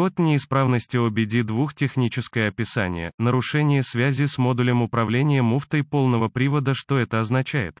Код неисправности OBD2 техническое описание, нарушение связи с модулем управления муфтой полного привода что это означает?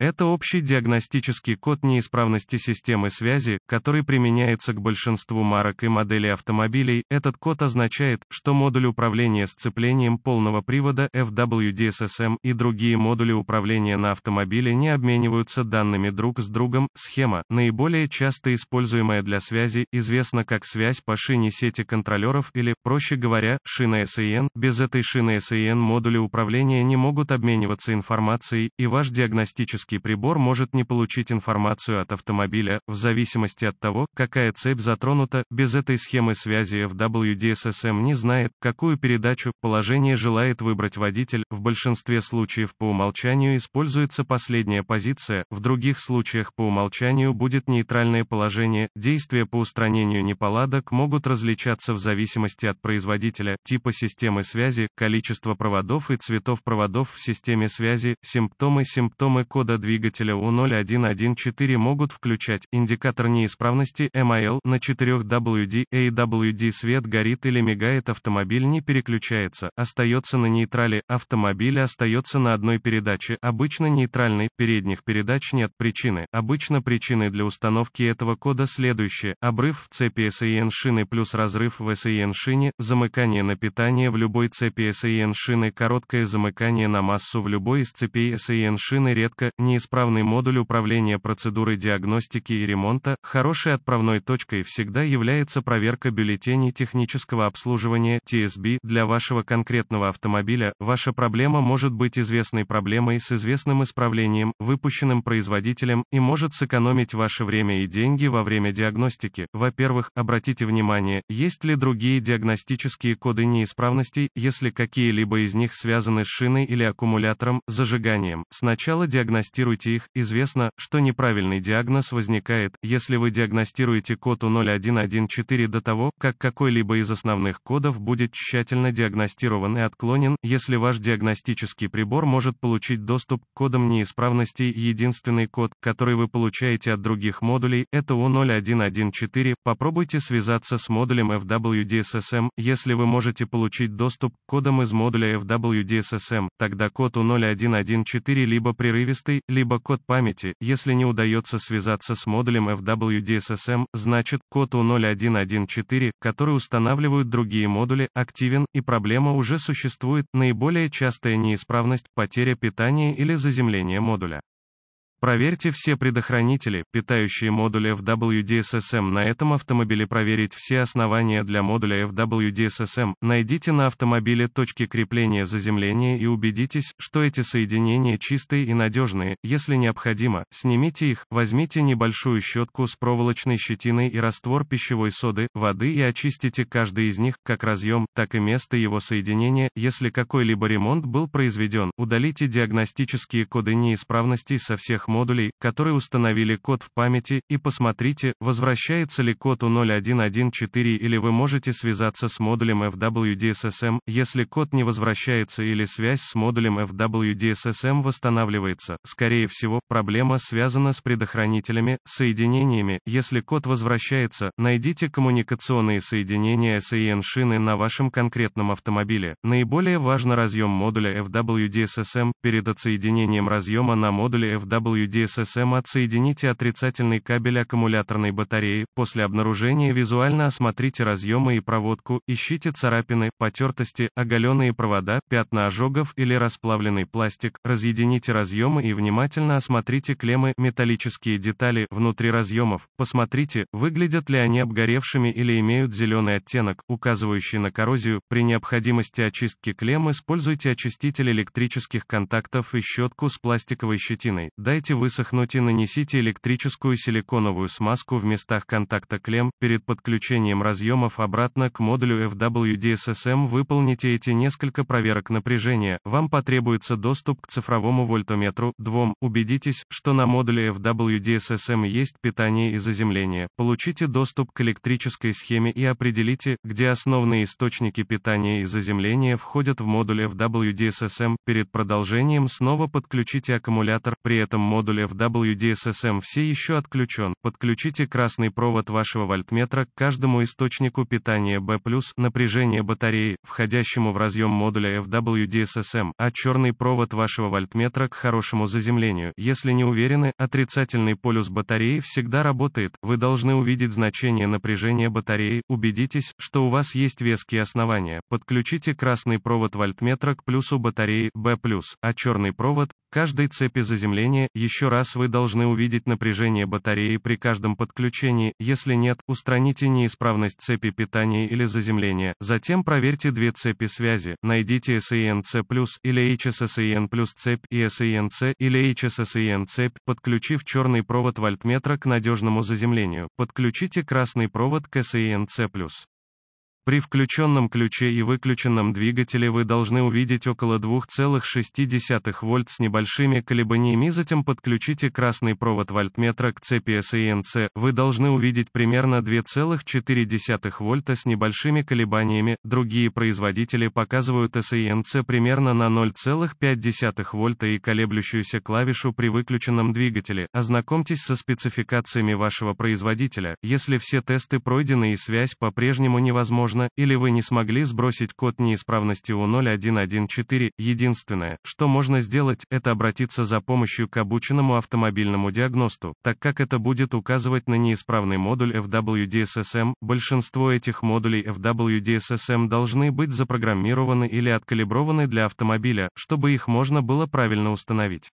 Это общий диагностический код неисправности системы связи, который применяется к большинству марок и моделей автомобилей. Этот код означает, что модуль управления сцеплением полного привода FWDSSM и другие модули управления на автомобиле не обмениваются данными друг с другом. Схема, наиболее часто используемая для связи, известна как связь по шине сети контролеров или, проще говоря, шина SAN. E Без этой шины SAN e модули управления не могут обмениваться информацией, и ваш диагностический оптический прибор может не получить информацию от автомобиля, в зависимости от того, какая цепь затронута, без этой схемы связи FWDSSM не знает, какую передачу, положение желает выбрать водитель, в большинстве случаев по умолчанию используется последняя позиция, в других случаях по умолчанию будет нейтральное положение, действия по устранению неполадок могут различаться в зависимости от производителя, типа системы связи, количества проводов и цветов проводов в системе связи, симптомы симптомы кода двигателя У0114 могут включать индикатор неисправности MIL на 4WD, AWD свет горит или мигает автомобиль не переключается, остается на нейтрале, автомобиль остается на одной передаче, обычно нейтральной, передних передач нет, причины, обычно причины для установки этого кода следующие, обрыв в цепи SAN шины плюс разрыв в SAN шине, замыкание на питание в любой цепи SAN шины, короткое замыкание на массу в любой из цепей SAN шины редко, не неисправный модуль управления процедурой диагностики и ремонта, хорошей отправной точкой всегда является проверка бюллетеней технического обслуживания TSB для вашего конкретного автомобиля. Ваша проблема может быть известной проблемой с известным исправлением, выпущенным производителем, и может сэкономить ваше время и деньги во время диагностики. Во-первых, обратите внимание, есть ли другие диагностические коды неисправностей, если какие-либо из них связаны с шиной или аккумулятором, зажиганием. Сначала диагностируйте диагностируйте их. Известно, что неправильный диагноз возникает, если вы диагностируете код У0114 до того, как какой-либо из основных кодов будет тщательно диагностирован и отклонен, если ваш диагностический прибор может получить доступ к кодам неисправностей. Единственный код, который вы получаете от других модулей, это У0114. Попробуйте связаться с модулем FWDSSM, если вы можете получить доступ к кодам из модуля FWDSSM, тогда код У0114 либо прерывистый, либо код памяти, если не удается связаться с модулем FWDSSM, значит, код U0114, который устанавливают другие модули, активен, и проблема уже существует, наиболее частая неисправность, потеря питания или заземление модуля. Проверьте все предохранители, питающие модули FWDSSM На этом автомобиле проверить все основания для модуля FWDSSM. Найдите на автомобиле точки крепления заземления и убедитесь, что эти соединения чистые и надежные. Если необходимо, снимите их, возьмите небольшую щетку с проволочной щетиной и раствор пищевой соды, воды и очистите каждый из них, как разъем, так и место его соединения. Если какой-либо ремонт был произведен, удалите диагностические коды неисправностей со всех модулей, которые установили код в памяти, и посмотрите, возвращается ли код у 0114 или вы можете связаться с модулем FWDSSM, если код не возвращается или связь с модулем FWDSSM восстанавливается. Скорее всего, проблема связана с предохранителями, соединениями. Если код возвращается, найдите коммуникационные соединения SAN-шины на вашем конкретном автомобиле. Наиболее важно разъем модуля FWDSSM перед отсоединением разъема на модуле FWDSSM DSSM эм отсоедините отрицательный кабель аккумуляторной батареи, после обнаружения визуально осмотрите разъемы и проводку, ищите царапины, потертости, оголенные провода, пятна ожогов или расплавленный пластик, разъедините разъемы и внимательно осмотрите клеммы, металлические детали, внутри разъемов, посмотрите, выглядят ли они обгоревшими или имеют зеленый оттенок, указывающий на коррозию, при необходимости очистки клемм используйте очиститель электрических контактов и щетку с пластиковой щетиной, дайте дайте высохнуть и нанесите электрическую силиконовую смазку в местах контакта клем. Перед подключением разъемов обратно к модулю FWDSSM выполните эти несколько проверок напряжения. Вам потребуется доступ к цифровому вольтометру. двум Убедитесь, что на модуле FWDSSM есть питание и заземление. Получите доступ к электрической схеме и определите, где основные источники питания и заземления входят в модуль FWDSSM. Перед продолжением снова подключите аккумулятор, при этом модуль модуля FWDSSM все еще отключен, подключите красный провод вашего вольтметра к каждому источнику питания B+, напряжение батареи, входящему в разъем модуля FWDSSM, а черный провод вашего вольтметра к хорошему заземлению. Если не уверены, отрицательный полюс батареи всегда работает, вы должны увидеть значение напряжения батареи, убедитесь, что у вас есть веские основания, подключите красный провод вольтметра к плюсу батареи B+, а черный провод, каждой цепи заземления, еще раз вы должны увидеть напряжение батареи при каждом подключении, если нет, устраните неисправность цепи питания или заземления, затем проверьте две цепи связи, найдите SENC+, или HSSEN+, цепь и SENC, или HSSEN цепь, подключив черный провод вольтметра к надежному заземлению, подключите красный провод к SENC+. При включенном ключе и выключенном двигателе вы должны увидеть около 2,6 вольт с небольшими колебаниями, затем подключите красный провод вольтметра к цепи SANC, вы должны увидеть примерно 2,4 вольта с небольшими колебаниями, другие производители показывают SANC примерно на 0,5 вольта и колеблющуюся клавишу при выключенном двигателе. Ознакомьтесь со спецификациями вашего производителя, если все тесты пройдены и связь по-прежнему невозможна невозможно, или вы не смогли сбросить код неисправности У0114, единственное, что можно сделать, это обратиться за помощью к обученному автомобильному диагносту, так как это будет указывать на неисправный модуль FWDSSM, большинство этих модулей FWDSSM должны быть запрограммированы или откалиброваны для автомобиля, чтобы их можно было правильно установить.